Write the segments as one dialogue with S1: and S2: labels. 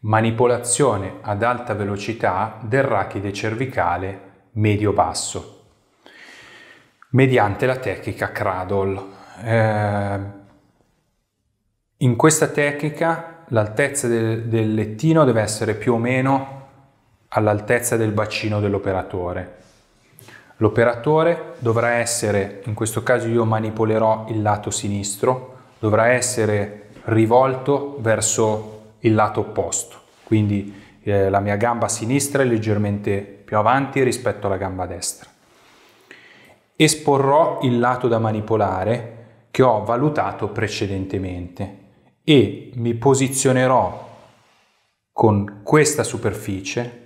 S1: manipolazione ad alta velocità del rachide cervicale medio-basso, mediante la tecnica cradle. Eh, in questa tecnica l'altezza del, del lettino deve essere più o meno all'altezza del bacino dell'operatore. L'operatore dovrà essere, in questo caso io manipolerò il lato sinistro, dovrà essere rivolto verso il lato opposto. Quindi eh, la mia gamba sinistra è leggermente più avanti rispetto alla gamba destra. Esporrò il lato da manipolare che ho valutato precedentemente e mi posizionerò con questa superficie,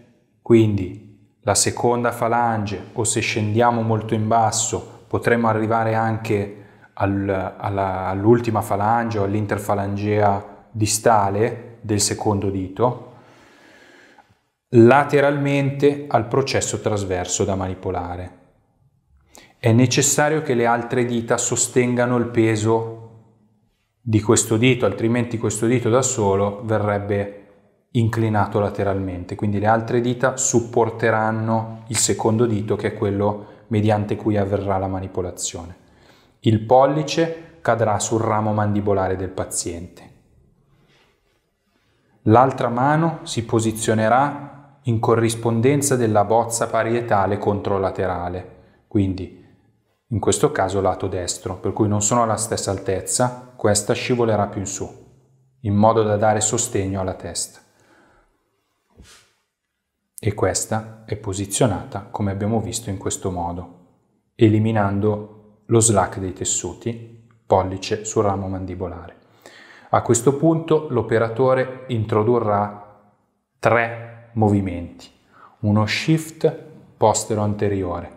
S1: quindi la seconda falange o se scendiamo molto in basso potremmo arrivare anche al, all'ultima falange o all'interfalangea distale del secondo dito lateralmente al processo trasverso da manipolare. È necessario che le altre dita sostengano il peso di questo dito, altrimenti questo dito da solo verrebbe inclinato lateralmente, quindi le altre dita supporteranno il secondo dito che è quello mediante cui avverrà la manipolazione. Il pollice cadrà sul ramo mandibolare del paziente. L'altra mano si posizionerà in corrispondenza della bozza parietale controlaterale, quindi in questo caso lato destro, per cui non sono alla stessa altezza, questa scivolerà più in su, in modo da dare sostegno alla testa. E questa è posizionata, come abbiamo visto, in questo modo, eliminando lo slack dei tessuti, pollice sul ramo mandibolare. A questo punto l'operatore introdurrà tre movimenti, uno shift postero anteriore,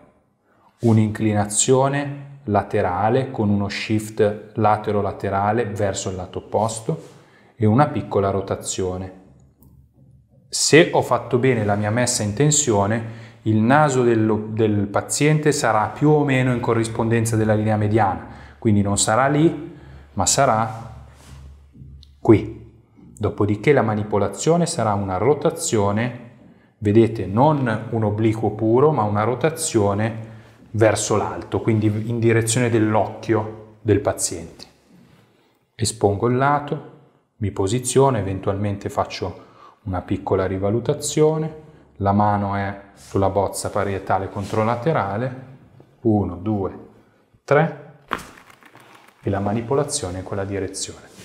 S1: un'inclinazione laterale con uno shift latero-laterale verso il lato opposto e una piccola rotazione. Se ho fatto bene la mia messa in tensione, il naso dello, del paziente sarà più o meno in corrispondenza della linea mediana, quindi non sarà lì, ma sarà qui. Dopodiché la manipolazione sarà una rotazione, vedete, non un obliquo puro, ma una rotazione verso l'alto, quindi in direzione dell'occhio del paziente. Espongo il lato, mi posiziono, eventualmente faccio una piccola rivalutazione, la mano è sulla bozza parietale controlaterale, 1, 2, 3 e la manipolazione in quella direzione.